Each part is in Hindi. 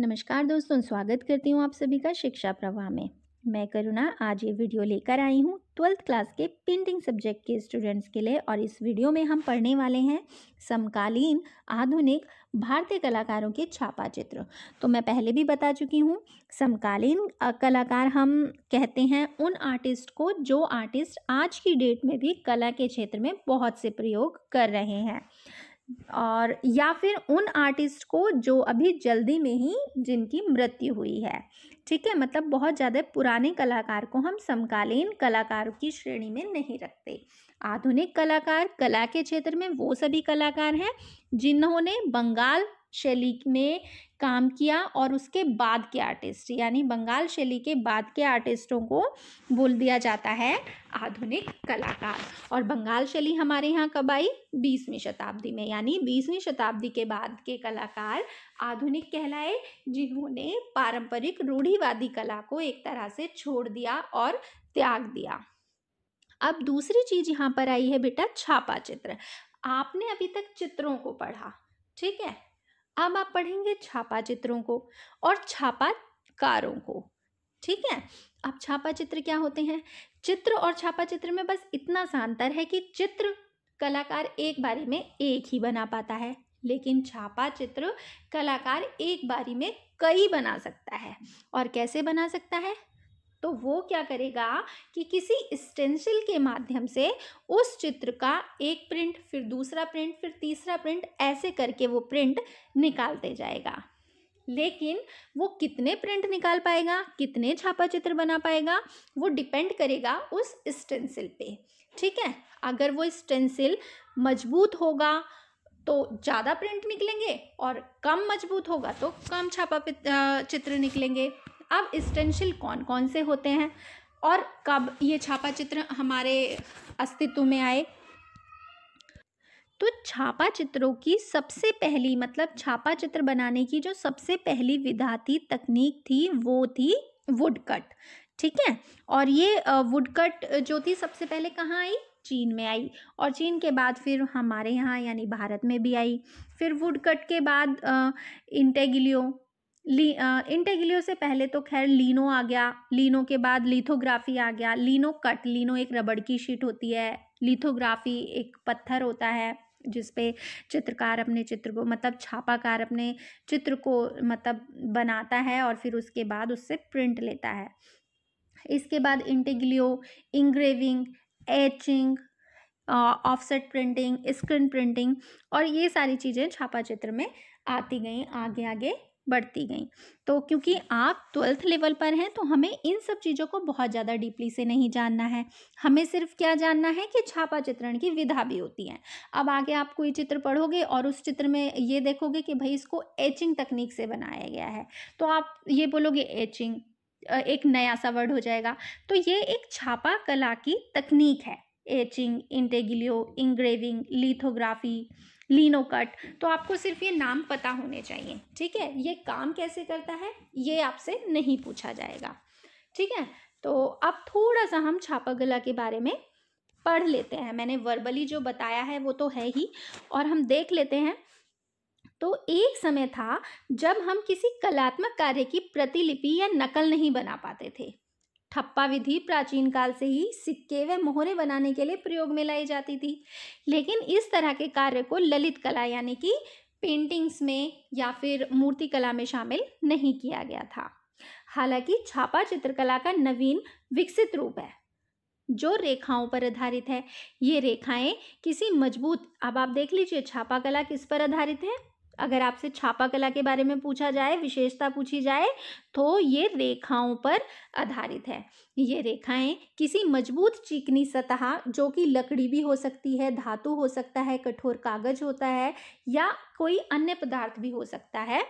नमस्कार दोस्तों स्वागत करती हूँ आप सभी का शिक्षा प्रवाह में मैं करुणा आज ये वीडियो लेकर आई हूँ ट्वेल्थ क्लास के पेंटिंग सब्जेक्ट के स्टूडेंट्स के लिए और इस वीडियो में हम पढ़ने वाले हैं समकालीन आधुनिक भारतीय कलाकारों के छापा चित्र तो मैं पहले भी बता चुकी हूँ समकालीन कलाकार हम कहते हैं उन आर्टिस्ट को जो आर्टिस्ट आज की डेट में भी कला के क्षेत्र में बहुत से प्रयोग कर रहे हैं और या फिर उन आर्टिस्ट को जो अभी जल्दी में ही जिनकी मृत्यु हुई है ठीक है मतलब बहुत ज़्यादा पुराने कलाकार को हम समकालीन कलाकारों की श्रेणी में नहीं रखते आधुनिक कलाकार कला के क्षेत्र में वो सभी कलाकार हैं जिन्होंने बंगाल शैली में काम किया और उसके बाद के आर्टिस्ट यानी बंगाल शैली के बाद के आर्टिस्टों को बोल दिया जाता है आधुनिक कलाकार और बंगाल शैली हमारे यहाँ कब आई बीसवीं शताब्दी में यानी बीसवीं शताब्दी के बाद के कलाकार आधुनिक कहलाए जिन्होंने पारंपरिक रूढ़िवादी कला को एक तरह से छोड़ दिया और त्याग दिया अब दूसरी चीज यहाँ पर आई है बेटा छापा चित्र आपने अभी तक चित्रों को पढ़ा ठीक है अब आप पढ़ेंगे छापा चित्रों को और छापाकारों को ठीक है अब छापा चित्र क्या होते हैं चित्र और छापा चित्र में बस इतना सा अंतर है कि चित्र कलाकार एक बारी में एक ही बना पाता है लेकिन छापा चित्र कलाकार एक बारी में कई बना सकता है और कैसे बना सकता है तो वो क्या करेगा कि किसी स्टेंसिल के माध्यम से उस चित्र का एक प्रिंट फिर दूसरा प्रिंट फिर तीसरा प्रिंट ऐसे करके वो प्रिंट निकालते जाएगा लेकिन वो कितने प्रिंट निकाल पाएगा कितने छापा चित्र बना पाएगा वो डिपेंड करेगा उस स्टेंसिल पे ठीक है अगर वो स्टेंसिल मजबूत होगा तो ज़्यादा प्रिंट निकलेंगे और कम मजबूत होगा तो कम छापा चित्र निकलेंगे अब स्टेंशिल कौन कौन से होते हैं और कब ये छापा चित्र हमारे अस्तित्व में आए तो छापा चित्रों की सबसे पहली मतलब छापा चित्र बनाने की जो सबसे पहली विधाती तकनीक थी वो थी वुड कट ठीक है और ये वुड कट जो थी सबसे पहले कहाँ आई चीन में आई और चीन के बाद फिर हमारे यहाँ यानी भारत में भी आई फिर वुड कट के बाद इंटेगिलियो इंटेग्लियो से पहले तो खैर लीनो आ गया लीनो के बाद लिथोग्राफी आ गया लीनो कट लीनो एक रबड़ की शीट होती है लिथोग्राफी एक पत्थर होता है जिस पे चित्रकार अपने चित्र को मतलब छापाकार अपने चित्र को मतलब बनाता है और फिर उसके बाद उससे प्रिंट लेता है इसके बाद intaglio engraving etching offset printing screen printing और ये सारी चीज़ें छापा चित्र में आती गई आगे आगे बढ़ती गई तो क्योंकि आप ट्वेल्थ लेवल पर हैं तो हमें इन सब चीज़ों को बहुत ज़्यादा डीपली से नहीं जानना है हमें सिर्फ क्या जानना है कि छापा चित्रण की विधा भी होती है अब आगे आप कोई चित्र पढ़ोगे और उस चित्र में ये देखोगे कि भाई इसको एचिंग तकनीक से बनाया गया है तो आप ये बोलोगे एचिंग एक नया सा वर्ड हो जाएगा तो ये एक छापा कला की तकनीक है etching intaglio engraving lithography lino cut तो आपको सिर्फ ये नाम पता होने चाहिए ठीक है ये काम कैसे करता है ये आपसे नहीं पूछा जाएगा ठीक है तो अब थोड़ा सा हम छापा गला के बारे में पढ़ लेते हैं मैंने वर्बली जो बताया है वो तो है ही और हम देख लेते हैं तो एक समय था जब हम किसी कलात्मक कार्य की प्रतिलिपि या नकल नहीं बना पाते थे ठप्पा विधि प्राचीन काल से ही सिक्के व मोहरे बनाने के लिए प्रयोग में लाई जाती थी लेकिन इस तरह के कार्य को ललित कला यानी कि पेंटिंग्स में या फिर मूर्ति कला में शामिल नहीं किया गया था हालांकि छापा चित्रकला का नवीन विकसित रूप है जो रेखाओं पर आधारित है ये रेखाएं किसी मजबूत अब आप देख लीजिए छापा कला किस पर आधारित है अगर आपसे छापा कला के बारे में पूछा जाए विशेषता पूछी जाए तो ये रेखाओं पर आधारित है ये रेखाएं किसी मजबूत चीकनी सतह जो कि लकड़ी भी हो सकती है धातु हो सकता है कठोर कागज होता है या कोई अन्य पदार्थ भी हो सकता है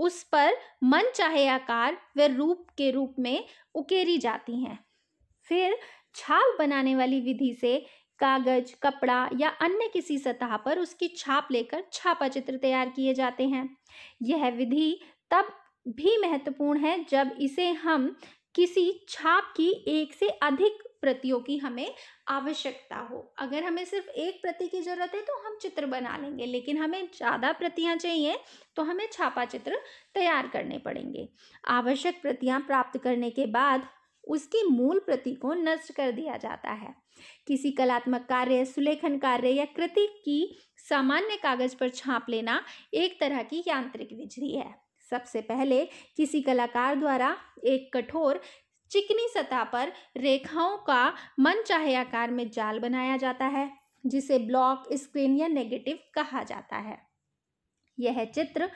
उस पर मन चाहे आकार व रूप के रूप में उकेरी जाती हैं फिर छाप बनाने वाली विधि से कागज कपड़ा या अन्य किसी सतह पर उसकी छाप लेकर छापा चित्र तैयार किए जाते हैं यह विधि तब भी महत्वपूर्ण है जब इसे हम किसी छाप की एक से अधिक प्रतियों की हमें आवश्यकता हो अगर हमें सिर्फ एक प्रति की ज़रूरत है तो हम चित्र बना लेंगे लेकिन हमें ज़्यादा प्रतियां चाहिए तो हमें छापा चित्र तैयार करने पड़ेंगे आवश्यक प्रतियां प्राप्त करने के बाद उसकी मूल प्रति को नष्ट कर दिया जाता है किसी कलात्मक कार्य सुलेखन कार्य या कृति की सामान्य कागज पर छाप लेना एक तरह की यांत्रिक विजरी है सबसे पहले किसी कलाकार द्वारा एक कठोर चिकनी सतह पर रेखाओं का मन चाहे आकार में जाल बनाया जाता है जिसे ब्लॉक स्क्रीन या नेगेटिव कहा जाता है यह चित्र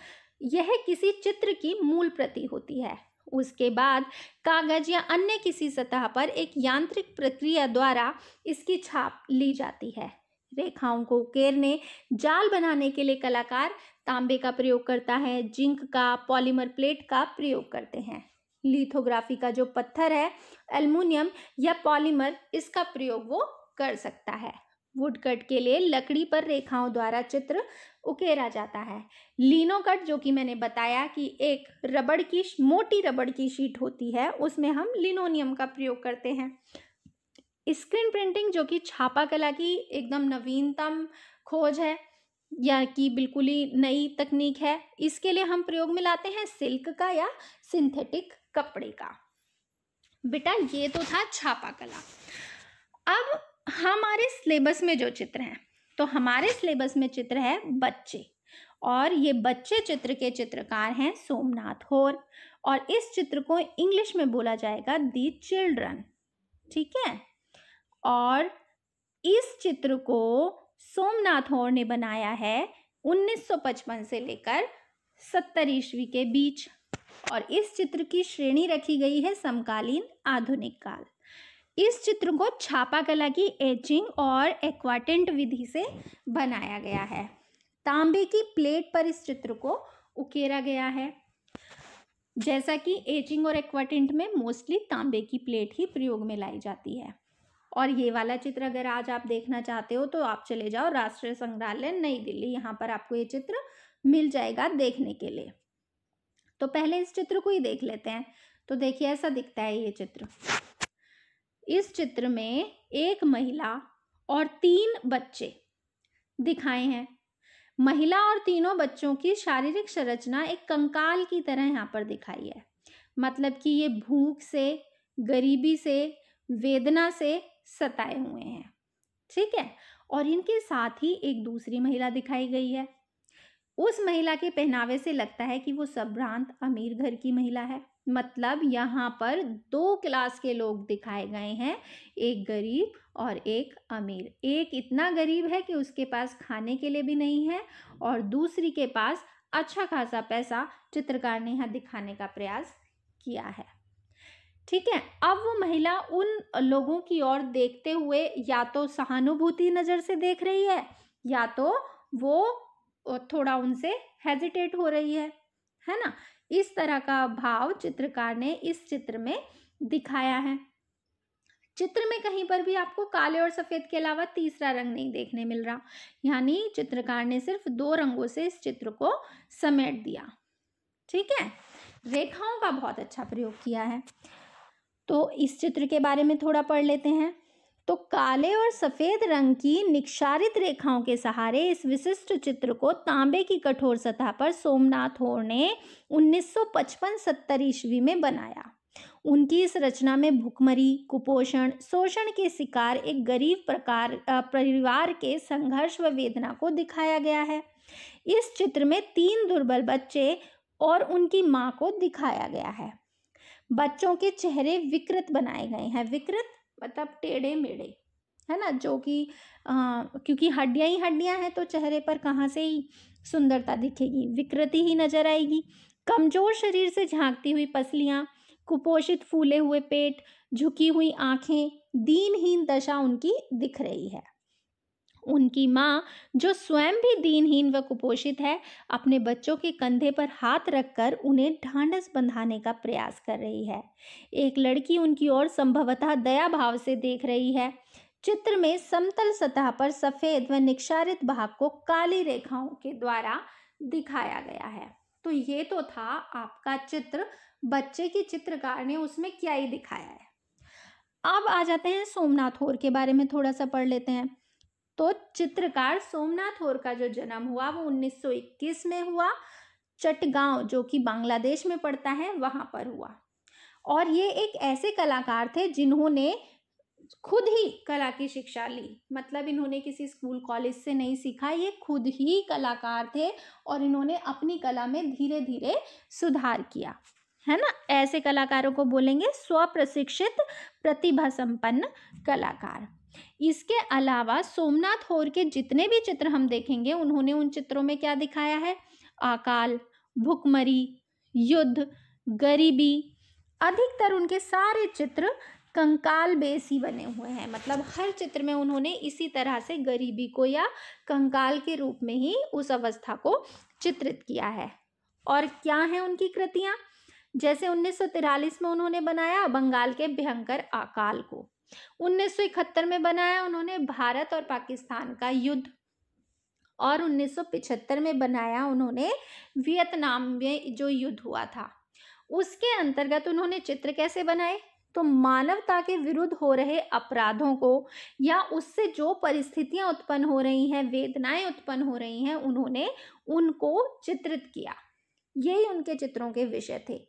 यह किसी चित्र की मूल प्रति होती है उसके बाद कागज या अन्य किसी सतह पर एक यांत्रिक प्रक्रिया द्वारा इसकी छाप ली जाती है रेखाओं को उकेरने जाल बनाने के लिए कलाकार तांबे का प्रयोग करता है जिंक का पॉलीमर प्लेट का प्रयोग करते हैं लिथोग्राफी का जो पत्थर है एल्युमिनियम या पॉलीमर इसका प्रयोग वो कर सकता है वुड कट के लिए लकड़ी पर रेखाओं द्वारा चित्र उकेरा जाता है लीनो कट जो कि मैंने बताया कि एक रबड़ की मोटी रबड़ की शीट होती है उसमें हम लिनोनियम का प्रयोग करते हैं स्क्रीन प्रिंटिंग जो कि छापा कला की एकदम नवीनतम खोज है या कि बिल्कुल ही नई तकनीक है इसके लिए हम प्रयोग में लाते हैं सिल्क का या सिंथेटिक कपड़े का बेटा ये तो था छापा कला अब हमारे सिलेबस में जो चित्र हैं तो हमारे सिलेबस में चित्र है बच्चे और ये बच्चे चित्र के चित्रकार हैं सोमनाथ होर और इस चित्र को इंग्लिश में बोला जाएगा दी चिल्ड्रन ठीक है और इस चित्र को सोमनाथ होर ने बनाया है 1955 से लेकर सत्तर ईस्वी के बीच और इस चित्र की श्रेणी रखी गई है समकालीन आधुनिक काल इस चित्र को छापा कला की एचिंग और एक्वाटेंट विधि से बनाया गया है तांबे की प्लेट पर इस चित्र को उकेरा गया है जैसा कि एचिंग और एक्वाटेंट में मोस्टली तांबे की प्लेट ही प्रयोग में लाई जाती है और ये वाला चित्र अगर आज आप देखना चाहते हो तो आप चले जाओ राष्ट्रीय संग्रहालय नई दिल्ली यहाँ पर आपको ये चित्र मिल जाएगा देखने के लिए तो पहले इस चित्र को ही देख लेते हैं तो देखिए ऐसा दिखता है ये चित्र इस चित्र में एक महिला और तीन बच्चे दिखाए हैं महिला और तीनों बच्चों की शारीरिक संरचना एक कंकाल की तरह यहाँ पर दिखाई है मतलब कि ये भूख से गरीबी से वेदना से सताए हुए हैं ठीक है और इनके साथ ही एक दूसरी महिला दिखाई गई है उस महिला के पहनावे से लगता है कि वो संभ्रांत अमीर घर की महिला है मतलब यहाँ पर दो क्लास के लोग दिखाए गए हैं एक गरीब और एक अमीर एक इतना गरीब है कि उसके पास खाने के लिए भी नहीं है और दूसरी के पास अच्छा खासा पैसा चित्रकार ने यहाँ दिखाने का प्रयास किया है ठीक है अब वो महिला उन लोगों की ओर देखते हुए या तो सहानुभूति नज़र से देख रही है या तो वो थोड़ा उनसे हेजिटेट हो रही है है ना इस तरह का भाव चित्रकार ने इस चित्र में दिखाया है चित्र में कहीं पर भी आपको काले और सफ़ेद के अलावा तीसरा रंग नहीं देखने मिल रहा यानी चित्रकार ने सिर्फ दो रंगों से इस चित्र को समेट दिया ठीक है रेखाओं का बहुत अच्छा प्रयोग किया है तो इस चित्र के बारे में थोड़ा पढ़ लेते हैं तो काले और सफ़ेद रंग की निक्षारित रेखाओं के सहारे इस विशिष्ट चित्र को तांबे की कठोर सतह पर सोमनाथ होर ने 1955-70 ईस्वी में बनाया उनकी इस रचना में भुखमरी कुपोषण शोषण के शिकार एक गरीब प्रकार परिवार के संघर्ष व वेदना को दिखाया गया है इस चित्र में तीन दुर्बल बच्चे और उनकी माँ को दिखाया गया है बच्चों के चेहरे विकृत बनाए गए हैं विकृत मतलब टेढ़े मेढ़े है ना जो कि क्योंकि हड्डियाँ ही हड्डियाँ हैं तो चेहरे पर कहाँ से ही सुंदरता दिखेगी विकृति ही नजर आएगी कमजोर शरीर से झांकती हुई पसलियाँ कुपोषित फूले हुए पेट झुकी हुई आँखें दीनहीन दशा उनकी दिख रही है उनकी माँ जो स्वयं भी दीनहीन व कुपोषित है अपने बच्चों के कंधे पर हाथ रखकर उन्हें ढांढस बंधाने का प्रयास कर रही है एक लड़की उनकी ओर संभवतः दया भाव से देख रही है चित्र में समतल सतह पर सफ़ेद व निक्षारित भाग को काली रेखाओं के द्वारा दिखाया गया है तो ये तो था आपका चित्र बच्चे की चित्रकार ने उसमें क्या ही दिखाया है अब आ जाते हैं सोमनाथ होर के बारे में थोड़ा सा पढ़ लेते हैं तो चित्रकार सोमनाथ होर का जो जन्म हुआ वो 1921 में हुआ चटगांव जो कि बांग्लादेश में पड़ता है वहां पर हुआ और ये एक ऐसे कलाकार थे जिन्होंने खुद ही कला की शिक्षा ली मतलब इन्होंने किसी स्कूल कॉलेज से नहीं सीखा ये खुद ही कलाकार थे और इन्होंने अपनी कला में धीरे धीरे सुधार किया है ना ऐसे कलाकारों को बोलेंगे स्वप्रशिक्षित प्रतिभा संपन्न कलाकार इसके अलावा सोमनाथ होर के जितने भी चित्र हम देखेंगे उन्होंने उन चित्रों में क्या दिखाया है अकाल भुखमरी युद्ध गरीबी अधिकतर उनके सारे चित्र कंकाल बेस ही बने हुए हैं मतलब हर चित्र में उन्होंने इसी तरह से गरीबी को या कंकाल के रूप में ही उस अवस्था को चित्रित किया है और क्या है उनकी कृतियाँ जैसे उन्नीस में उन्होंने बनाया बंगाल के भयंकर अकाल को उन्नीस में बनाया उन्होंने भारत और पाकिस्तान का युद्ध और 1975 में बनाया उन्होंने वियतनाम में जो युद्ध हुआ था उसके अंतर्गत उन्होंने चित्र कैसे बनाए तो मानवता के विरुद्ध हो रहे अपराधों को या उससे जो परिस्थितियां उत्पन्न हो रही हैं वेदनाएं उत्पन्न हो रही हैं उन्होंने उनको चित्रित किया यही उनके चित्रों के विषय थे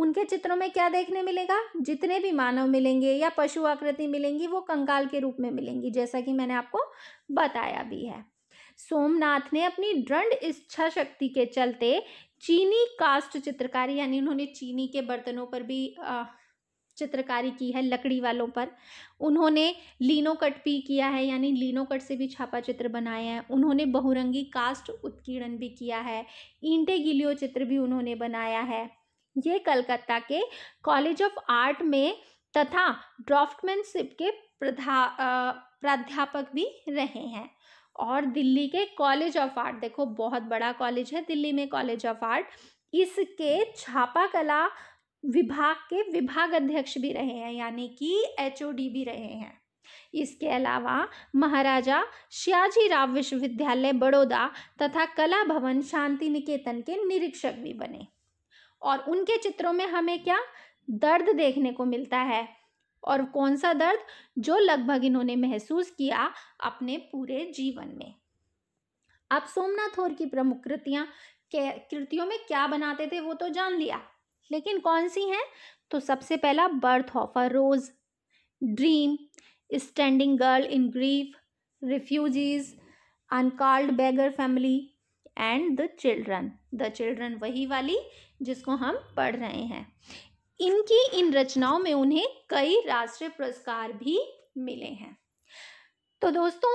उनके चित्रों में क्या देखने मिलेगा जितने भी मानव मिलेंगे या पशु आकृति मिलेंगी वो कंकाल के रूप में मिलेंगी जैसा कि मैंने आपको बताया भी है सोमनाथ ने अपनी दृढ़ इच्छा शक्ति के चलते चीनी कास्ट चित्रकारी यानी उन्होंने चीनी के बर्तनों पर भी आ, चित्रकारी की है लकड़ी वालों पर उन्होंने लीनो कट भी किया है यानी लीनो कट से भी छापा चित्र बनाए हैं उन्होंने बहुरंगी कास्ट उत्कीर्ण भी किया है ईंटे गिलियो चित्र भी उन्होंने बनाया है ये कलकत्ता के कॉलेज ऑफ आर्ट में तथा ड्राफ्टमैनशिप के प्रधा प्राध्यापक भी रहे हैं और दिल्ली के कॉलेज ऑफ आर्ट देखो बहुत बड़ा कॉलेज है दिल्ली में कॉलेज ऑफ आर्ट इसके छापा कला विभाग के विभाग अध्यक्ष भी रहे हैं यानी कि एच भी रहे हैं इसके अलावा महाराजा श्याजी राव विश्वविद्यालय बड़ौदा तथा कला भवन शांति निकेतन के निरीक्षक भी बने और उनके चित्रों में हमें क्या दर्द देखने को मिलता है और कौन सा दर्द जो लगभग इन्होंने महसूस किया अपने पूरे जीवन में अब सोमनाथ और की प्रमुख कृतियां कृतियों में क्या बनाते थे वो तो जान लिया लेकिन कौन सी हैं तो सबसे पहला birth of a rose dream standing girl in grief refugees uncalled beggar family and the children the children वही वाली जिसको हम पढ़ रहे हैं इनकी इन रचनाओं में उन्हें कई राष्ट्रीय पुरस्कार भी मिले हैं तो दोस्तों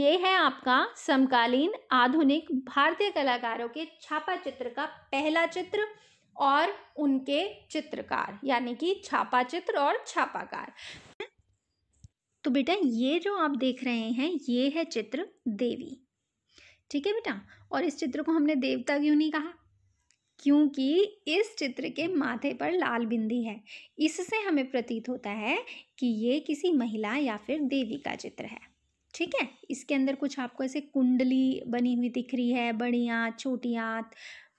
ये है आपका समकालीन आधुनिक भारतीय कलाकारों के छापा चित्र का पहला चित्र और उनके चित्रकार यानी कि छापा चित्र और छापाकार तो बेटा ये जो आप देख रहे हैं ये है चित्र देवी ठीक है बेटा और इस चित्र को हमने देवता क्यों नहीं कहा क्योंकि इस चित्र के माथे पर लाल बिंदी है इससे हमें प्रतीत होता है कि ये किसी महिला या फिर देवी का चित्र है ठीक है इसके अंदर कुछ आपको ऐसे कुंडली बनी हुई दिख रही है बड़ी आँत छोटी आँत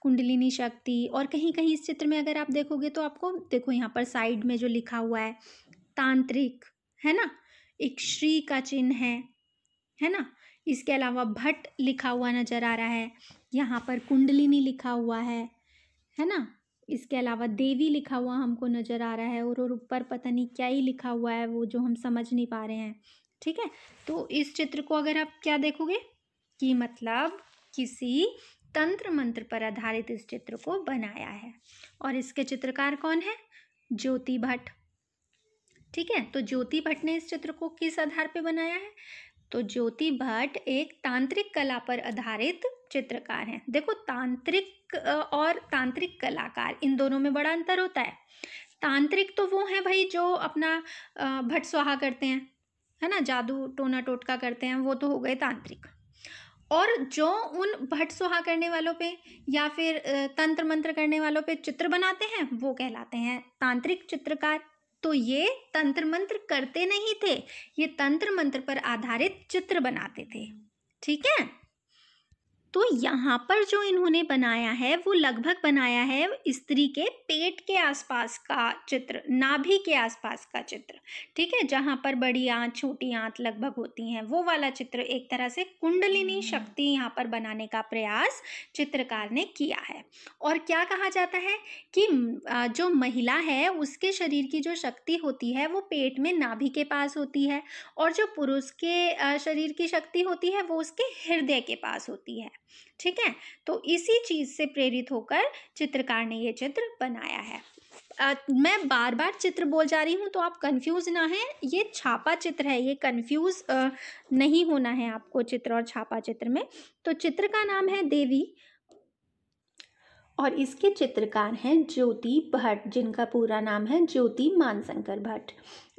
कुंडलिनी शक्ति और कहीं कहीं इस चित्र में अगर आप देखोगे तो आपको देखो यहाँ पर साइड में जो लिखा हुआ है तांत्रिक है ना एक श्री का चिन्ह है है ना इसके अलावा भट्ट लिखा हुआ नज़र आ रहा है यहाँ पर कुंडलिनी लिखा हुआ है है ना इसके अलावा देवी लिखा हुआ हमको नज़र आ रहा है और और ऊपर पता नहीं क्या ही लिखा हुआ है वो जो हम समझ नहीं पा रहे हैं ठीक है तो इस चित्र को अगर आप क्या देखोगे कि मतलब किसी तंत्र मंत्र पर आधारित इस चित्र को बनाया है और इसके चित्रकार कौन है ज्योति भट्ट ठीक है तो ज्योति भट्ट ने इस चित्र को किस आधार पर बनाया है तो ज्योति भट्ट एक तांत्रिक कला पर आधारित चित्रकार हैं देखो तांत्रिक और तांत्रिक कलाकार इन दोनों में बड़ा अंतर होता है तांत्रिक तो वो हैं भाई जो अपना भट्ट स्वाहा करते हैं है ना जादू टोना टोटका करते हैं वो तो हो गए तांत्रिक और जो उन भट्ट सुहा करने वालों पे या फिर तंत्र मंत्र करने वालों पे चित्र बनाते हैं वो कहलाते हैं तांत्रिक चित्रकार तो ये तंत्र मंत्र करते नहीं थे ये तंत्र मंत्र पर आधारित चित्र बनाते थे ठीक है तो यहाँ पर जो इन्होंने बनाया है वो लगभग बनाया है स्त्री के पेट के आसपास का चित्र नाभि के आसपास का चित्र ठीक है जहाँ पर बड़ी आँत छोटी आँत लगभग होती हैं वो वाला चित्र एक तरह से कुंडलिनी शक्ति यहाँ पर बनाने का प्रयास चित्रकार ने किया है और क्या कहा जाता है कि जो महिला है उसके शरीर की जो शक्ति होती है वो पेट में नाभि के पास होती है और जो पुरुष के शरीर की शक्ति होती है वो उसके हृदय के पास होती है ठीक है तो इसी चीज़ से प्रेरित होकर चित्रकार ने ये चित्र बनाया है आ, मैं बार बार चित्र बोल जा रही हूँ तो आप कंफ्यूज ना है ये छापा चित्र है ये कंफ्यूज नहीं होना है आपको चित्र और छापा चित्र में तो चित्र का नाम है देवी और इसके चित्रकार हैं ज्योति भट्ट जिनका पूरा नाम है ज्योति मानशंकर भट्ट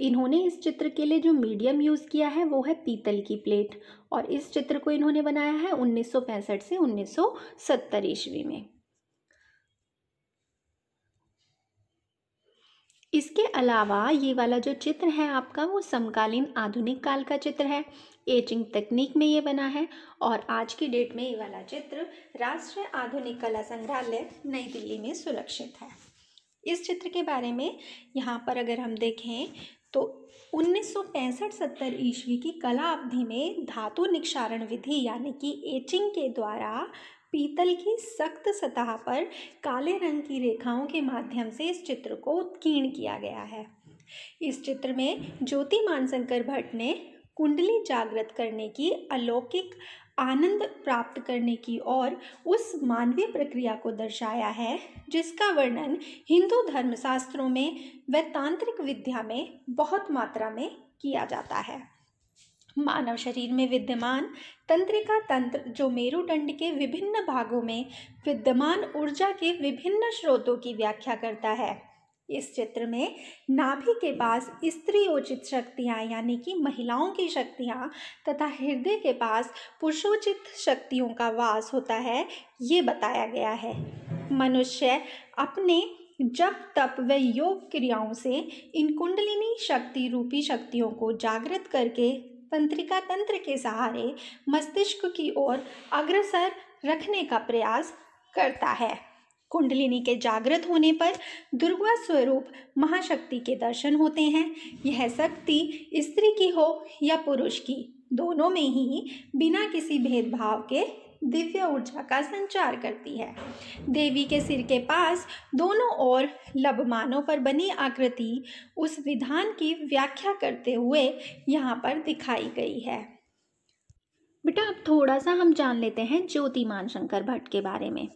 इन्होंने इस चित्र के लिए जो मीडियम यूज़ किया है वो है पीतल की प्लेट और इस चित्र को इन्होंने बनाया है 1965 से 1970 ईस्वी में इसके अलावा ये वाला जो चित्र है आपका वो समकालीन आधुनिक काल का चित्र है एचिंग तकनीक में ये बना है और आज की डेट में ये वाला चित्र राष्ट्रीय आधुनिक कला संग्रहालय नई दिल्ली में सुरक्षित है इस चित्र के बारे में यहाँ पर अगर हम देखें तो 1965 सौ ईस्वी की कला अवधि में धातु निक्षारण विधि यानी कि एचिंग के द्वारा पीतल की सख्त सतह पर काले रंग की रेखाओं के माध्यम से इस चित्र को उत्कीर्ण किया गया है इस चित्र में ज्योति मानशंकर भट्ट ने कुंडली जागृत करने की अलौकिक आनंद प्राप्त करने की और उस मानवीय प्रक्रिया को दर्शाया है जिसका वर्णन हिंदू धर्मशास्त्रों में व तांत्रिक विद्या में बहुत मात्रा में किया जाता है मानव शरीर में विद्यमान तंत्रिका तंत्र जो मेरुदंड के विभिन्न भागों में विद्यमान ऊर्जा के विभिन्न स्रोतों की व्याख्या करता है इस चित्र में नाभि के पास स्त्री उचित शक्तियाँ यानी कि महिलाओं की शक्तियाँ तथा हृदय के पास पुरुषोचित शक्तियों का वास होता है ये बताया गया है मनुष्य अपने जब तप व योग क्रियाओं से इन कुंडलिनी शक्ति रूपी शक्तियों को जागृत करके तंत्रिका तंत्र के सहारे मस्तिष्क की ओर अग्रसर रखने का प्रयास करता है कुंडलिनी के जागृत होने पर दुर्गा स्वरूप महाशक्ति के दर्शन होते हैं यह शक्ति स्त्री की हो या पुरुष की दोनों में ही बिना किसी भेदभाव के दिव्य ऊर्जा का संचार करती है देवी के सिर के पास दोनों ओर लबमानों पर बनी आकृति उस विधान की व्याख्या करते हुए यहाँ पर दिखाई गई है बेटा अब थोड़ा सा हम जान लेते हैं ज्योति शंकर भट्ट के बारे में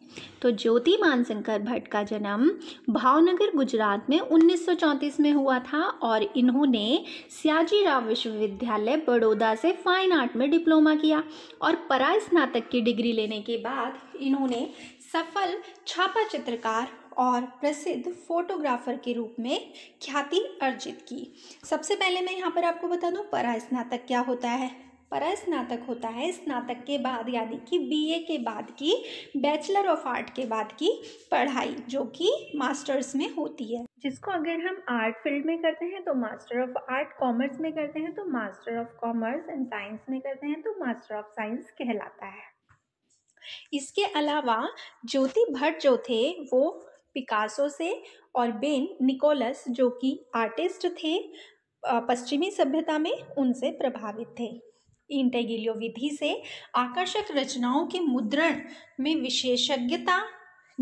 तो ज्योति शंकर भट्ट का जन्म भावनगर गुजरात में 1934 में हुआ था और इन्होंने राव विश्वविद्यालय बड़ौदा से फाइन आर्ट में डिप्लोमा किया और परा स्नातक की डिग्री लेने के बाद इन्होंने सफल छापा चित्रकार और प्रसिद्ध फोटोग्राफर के रूप में ख्याति अर्जित की सबसे पहले मैं यहाँ पर आपको बता दूँ परा स्नातक क्या होता है परस्नातक होता है स्नातक के बाद यानी कि बीए के बाद की बैचलर ऑफ आर्ट के बाद की पढ़ाई जो कि मास्टर्स में होती है जिसको अगर हम आर्ट फील्ड में करते हैं तो मास्टर ऑफ आर्ट कॉमर्स में करते हैं तो master of commerce and science में करते हैं तो मास्टर ऑफ साइंस कहलाता है इसके अलावा ज्योति भट्ट जो थे वो पिकासो से और बेन निकोलस जो कि आर्टिस्ट थे पश्चिमी सभ्यता में उनसे प्रभावित थे इंटेगिलियो विधि से आकर्षक रचनाओं के मुद्रण में विशेषज्ञता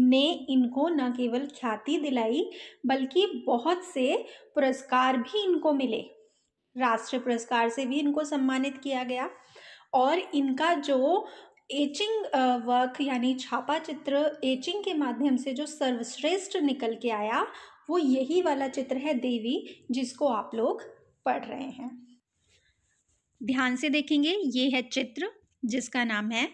ने इनको न केवल ख्याति दिलाई बल्कि बहुत से पुरस्कार भी इनको मिले राष्ट्रीय पुरस्कार से भी इनको सम्मानित किया गया और इनका जो एचिंग वर्क यानी छापा चित्र एचिंग के माध्यम से जो सर्वश्रेष्ठ निकल के आया वो यही वाला चित्र है देवी जिसको आप लोग पढ़ रहे हैं ध्यान से देखेंगे ये है चित्र जिसका नाम है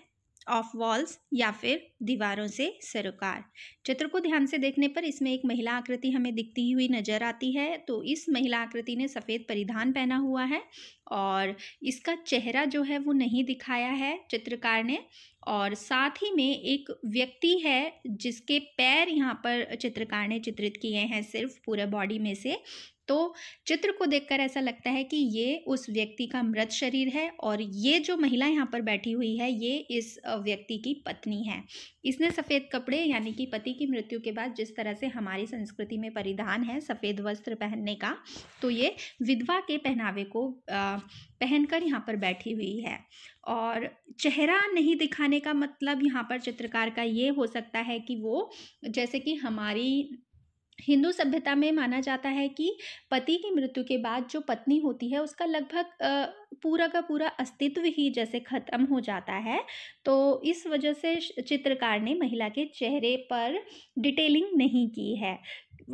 ऑफ वॉल्स या फिर दीवारों से सरोकार चित्र को ध्यान से देखने पर इसमें एक महिला आकृति हमें दिखती हुई नजर आती है तो इस महिला आकृति ने सफ़ेद परिधान पहना हुआ है और इसका चेहरा जो है वो नहीं दिखाया है चित्रकार ने और साथ ही में एक व्यक्ति है जिसके पैर यहाँ पर चित्रकार ने चित्रित किए हैं सिर्फ पूरे बॉडी में से तो चित्र को देखकर ऐसा लगता है कि ये उस व्यक्ति का मृत शरीर है और ये जो महिला यहाँ पर बैठी हुई है ये इस व्यक्ति की पत्नी है इसने सफ़ेद कपड़े यानी कि पति की मृत्यु के बाद जिस तरह से हमारी संस्कृति में परिधान है सफ़ेद वस्त्र पहनने का तो ये विधवा के पहनावे को पहनकर यहाँ पर बैठी हुई है और चेहरा नहीं दिखाने का मतलब यहाँ पर चित्रकार का ये हो सकता है कि वो जैसे कि हमारी हिंदू सभ्यता में माना जाता है कि पति की मृत्यु के बाद जो पत्नी होती है उसका लगभग पूरा का पूरा अस्तित्व ही जैसे ख़त्म हो जाता है तो इस वजह से चित्रकार ने महिला के चेहरे पर डिटेलिंग नहीं की है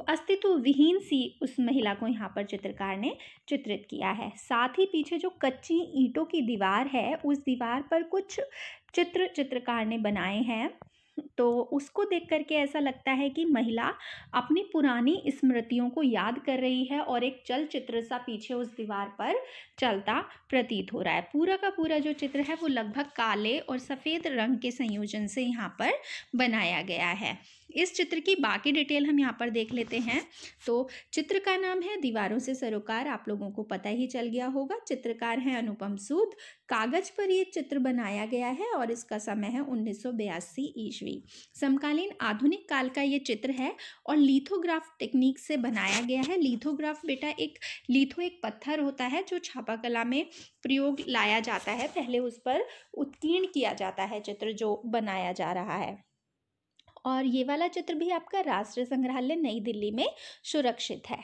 अस्तित्व विहीन सी उस महिला को यहाँ पर चित्रकार ने चित्रित किया है साथ ही पीछे जो कच्ची ईंटों की दीवार है उस दीवार पर कुछ चित्र चित्रकार ने बनाए हैं तो उसको देख करके ऐसा लगता है कि महिला अपनी पुरानी स्मृतियों को याद कर रही है और एक चलचित्र सा पीछे उस दीवार पर चलता प्रतीत हो रहा है पूरा का पूरा जो चित्र है वो लगभग काले और सफ़ेद रंग के संयोजन से यहाँ पर बनाया गया है इस चित्र की बाकी डिटेल हम यहाँ पर देख लेते हैं तो चित्र का नाम है दीवारों से सरोकार आप लोगों को पता ही चल गया होगा चित्रकार हैं अनुपम सूद कागज पर ये चित्र बनाया गया है और इसका समय है उन्नीस सौ ईस्वी समकालीन आधुनिक काल का ये चित्र है और लिथोग्राफ टेक्निक से बनाया गया है लिथोग्राफ बेटा एक लिथो एक पत्थर होता है जो छापा कला में प्रयोग लाया जाता है पहले उस पर उत्कीर्ण किया जाता है चित्र जो बनाया जा रहा है और ये वाला चित्र भी आपका राष्ट्रीय संग्रहालय नई दिल्ली में सुरक्षित है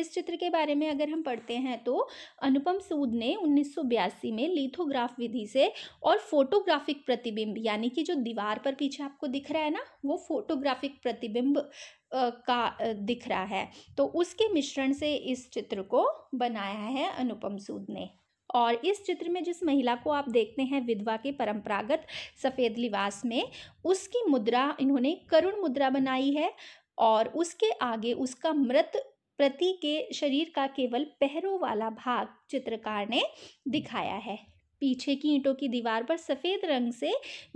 इस चित्र के बारे में अगर हम पढ़ते हैं तो अनुपम सूद ने 1982 में लिथोग्राफ विधि से और फोटोग्राफिक प्रतिबिंब यानी कि जो दीवार पर पीछे आपको दिख रहा है ना वो फोटोग्राफिक प्रतिबिंब का दिख रहा है तो उसके मिश्रण से इस चित्र को बनाया है अनुपम सूद ने और इस चित्र में जिस महिला को आप देखते हैं विधवा के परंपरागत सफ़ेद लिबास में उसकी मुद्रा इन्होंने करुण मुद्रा बनाई है और उसके आगे उसका मृत प्रति के शरीर का केवल पहरों वाला भाग चित्रकार ने दिखाया है पीछे की ईंटों की दीवार पर सफ़ेद रंग से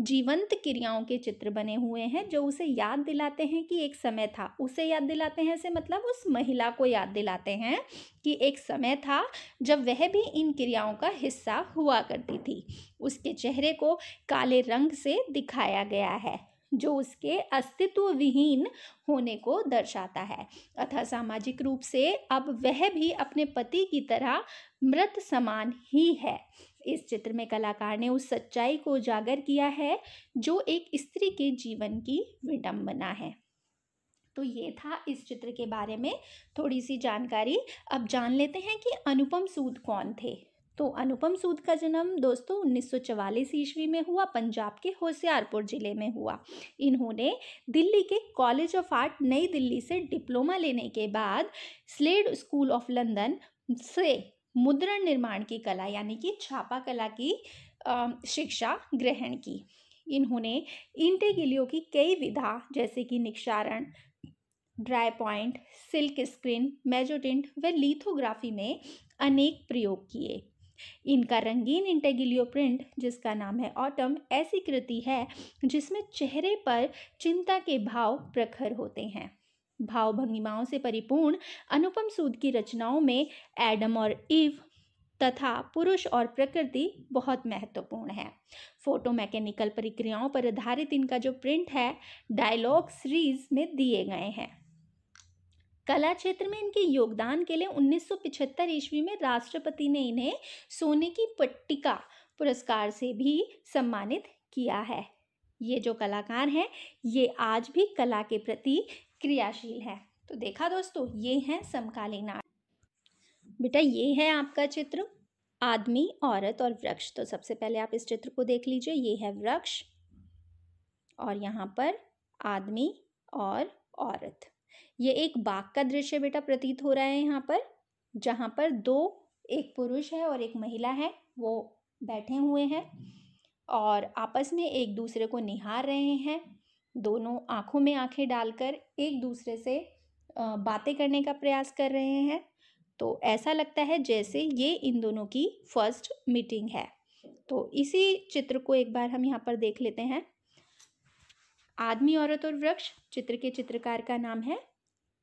जीवंत क्रियाओं के चित्र बने हुए हैं जो उसे याद दिलाते हैं कि एक समय था उसे याद दिलाते हैं से मतलब उस महिला को याद दिलाते हैं कि एक समय था जब वह भी इन क्रियाओं का हिस्सा हुआ करती थी उसके चेहरे को काले रंग से दिखाया गया है जो उसके अस्तित्व विहीन होने को दर्शाता है अतः सामाजिक रूप से अब वह भी अपने पति की तरह मृत समान ही है इस चित्र में कलाकार ने उस सच्चाई को उजागर किया है जो एक स्त्री के जीवन की विडम्बना है तो ये था इस चित्र के बारे में थोड़ी सी जानकारी अब जान लेते हैं कि अनुपम सूद कौन थे तो अनुपम सूद का जन्म दोस्तों 1944 ईस्वी में हुआ पंजाब के होशियारपुर ज़िले में हुआ इन्होंने दिल्ली के कॉलेज ऑफ आर्ट नई दिल्ली से डिप्लोमा लेने के बाद स्लेड स्कूल ऑफ लंदन से मुद्रण निर्माण की कला यानी कि छापा कला की शिक्षा ग्रहण की इन्होंने ईंटे गिलियों की कई विधा जैसे कि निक्षारण dry point silk screen mezzotint व लिथोग्राफी में अनेक प्रयोग किए इनका रंगीन इंटेगिलियो प्रिंट जिसका नाम है ऑटम ऐसी कृति है जिसमें चेहरे पर चिंता के भाव प्रखर होते हैं भाव भंगिमाओं से परिपूर्ण अनुपम सूद की रचनाओं में एडम और इव तथा पुरुष और प्रकृति बहुत महत्वपूर्ण है फोटो मैकेनिकल प्रक्रियाओं पर आधारित इनका जो प्रिंट है डायलॉग सीरीज में दिए गए हैं कला क्षेत्र में इनके योगदान के लिए 1975 ईस्वी में राष्ट्रपति ने इन्हें सोने की पट्टिका पुरस्कार से भी सम्मानित किया है ये जो कलाकार हैं ये आज भी कला के प्रति क्रियाशील है तो देखा दोस्तों ये है समकालीन आर्ट बेटा ये है आपका चित्र आदमी औरत और वृक्ष तो सबसे पहले आप इस चित्र को देख लीजिए ये है वृक्ष और यहाँ पर आदमी और औरत ये एक बाग का दृश्य बेटा प्रतीत हो रहा है यहाँ पर जहाँ पर दो एक पुरुष है और एक महिला है वो बैठे हुए हैं और आपस में एक दूसरे को निहार रहे हैं दोनों आंखों में आंखें डालकर एक दूसरे से बातें करने का प्रयास कर रहे हैं तो ऐसा लगता है जैसे ये इन दोनों की फर्स्ट मीटिंग है तो इसी चित्र को एक बार हम यहाँ पर देख लेते हैं आदमी औरत और वृक्ष चित्र के चित्रकार का नाम है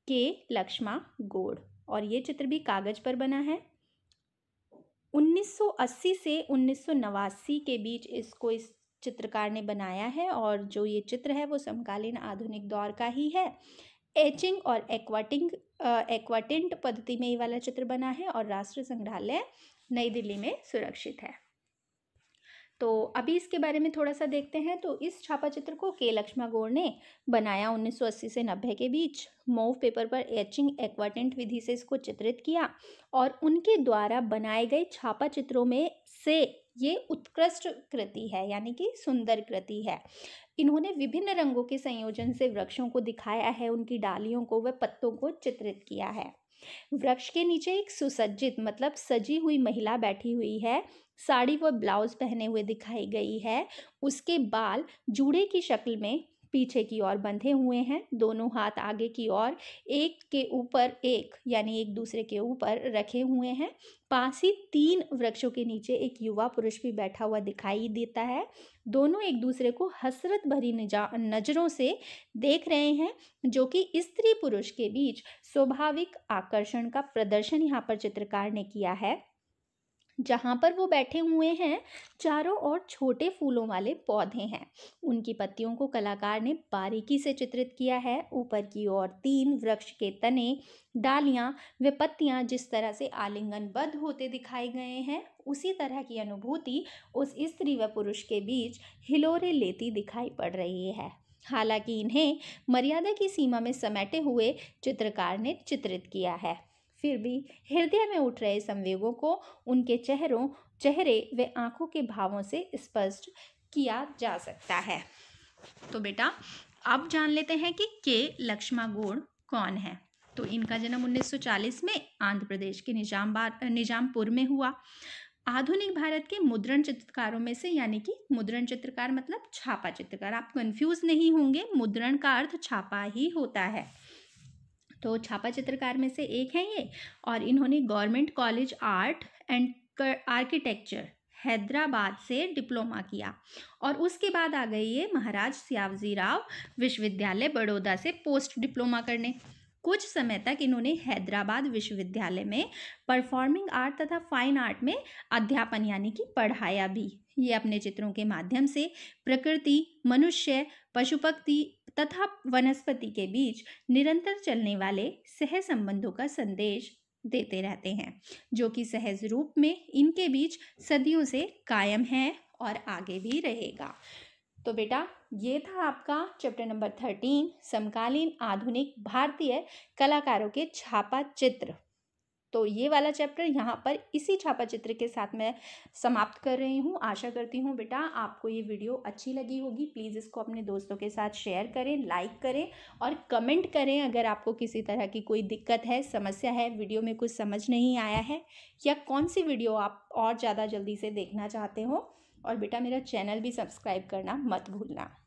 के लक्ष्मा गोड़ और ये चित्र भी कागज पर बना है 1980 से उन्नीस के बीच इसको इस चित्रकार ने बनाया है और जो ये चित्र है वो समकालीन आधुनिक दौर का ही है एचिंग और एक्वाटिंग एक्वाटिंट पद्धति में ये वाला चित्र बना है और राष्ट्रीय संग्रहालय नई दिल्ली में सुरक्षित है तो अभी इसके बारे में थोड़ा सा देखते हैं तो इस छापा चित्र को के लक्ष्मा गौड़ ने बनाया 1980 से 90 के बीच मोव पेपर पर एचिंग एक्वाटेंट विधि से इसको चित्रित किया और उनके द्वारा बनाए गए छापा चित्रों में से ये उत्कृष्ट कृति है यानी कि सुंदर कृति है इन्होंने विभिन्न रंगों के संयोजन से वृक्षों को दिखाया है उनकी डालियों को व पत्तों को चित्रित किया है वृक्ष के नीचे एक सुसज्जित मतलब सजी हुई महिला बैठी हुई है साड़ी व ब्लाउज पहने हुए दिखाई गई है उसके बाल जूड़े की शक्ल में पीछे की ओर बंधे हुए हैं दोनों हाथ आगे की ओर एक के ऊपर एक यानी एक दूसरे के ऊपर रखे हुए हैं पास ही तीन वृक्षों के नीचे एक युवा पुरुष भी बैठा हुआ दिखाई देता है दोनों एक दूसरे को हसरत भरी नजरों से देख रहे हैं जो कि स्त्री पुरुष के बीच स्वाभाविक आकर्षण का प्रदर्शन यहाँ पर चित्रकार ने किया है जहाँ पर वो बैठे हुए हैं चारों ओर छोटे फूलों वाले पौधे हैं उनकी पत्तियों को कलाकार ने बारीकी से चित्रित किया है ऊपर की ओर तीन वृक्ष के तने डालियाँ व पत्तियाँ जिस तरह से आलिंगनबद्ध होते दिखाए गए हैं उसी तरह की अनुभूति उस स्त्री व पुरुष के बीच हिलोरे लेती दिखाई पड़ रही है हालांकि इन्हें मर्यादा की सीमा में समेटे हुए चित्रकार ने चित्रित किया है फिर भी हृदय में उठ रहे संवेगों को उनके चेहरों चेहरे व आंखों के भावों से स्पष्ट किया जा सकता है तो बेटा अब जान लेते हैं कि के लक्ष्मा गोड़ कौन है तो इनका जन्म 1940 में आंध्र प्रदेश के निजाम निजामपुर में हुआ आधुनिक भारत के मुद्रण चित्रकारों में से यानी कि मुद्रण चित्रकार मतलब छापा चित्रकार आप कंफ्यूज नहीं होंगे मुद्रण का अर्थ छापा ही होता है तो छापा चित्रकार में से एक हैं ये और इन्होंने government college art and architecture Hyderabad से डिप्लोमा किया और उसके बाद आ गई ये महाराज सियावजी राव विश्वविद्यालय बड़ौदा से पोस्ट डिप्लोमा करने कुछ समय तक इन्होंने हैदराबाद विश्वविद्यालय में परफॉर्मिंग आर्ट तथा फाइन आर्ट में अध्यापन यानी कि पढ़ाया भी ये अपने चित्रों के माध्यम से प्रकृति मनुष्य पशुपक्ति तथा वनस्पति के बीच निरंतर चलने वाले सह संबंधों का संदेश देते रहते हैं जो कि सहज रूप में इनके बीच सदियों से कायम है और आगे भी रहेगा तो बेटा ये था आपका चैप्टर नंबर थर्टीन समकालीन आधुनिक भारतीय कलाकारों के छापा चित्र तो ये वाला चैप्टर यहाँ पर इसी छापा चित्र के साथ मैं समाप्त कर रही हूँ आशा करती हूँ बेटा आपको ये वीडियो अच्छी लगी होगी प्लीज़ इसको अपने दोस्तों के साथ शेयर करें लाइक करें और कमेंट करें अगर आपको किसी तरह की कोई दिक्कत है समस्या है वीडियो में कुछ समझ नहीं आया है या कौन सी वीडियो आप और ज़्यादा जल्दी से देखना चाहते हो और बेटा मेरा चैनल भी सब्सक्राइब करना मत भूलना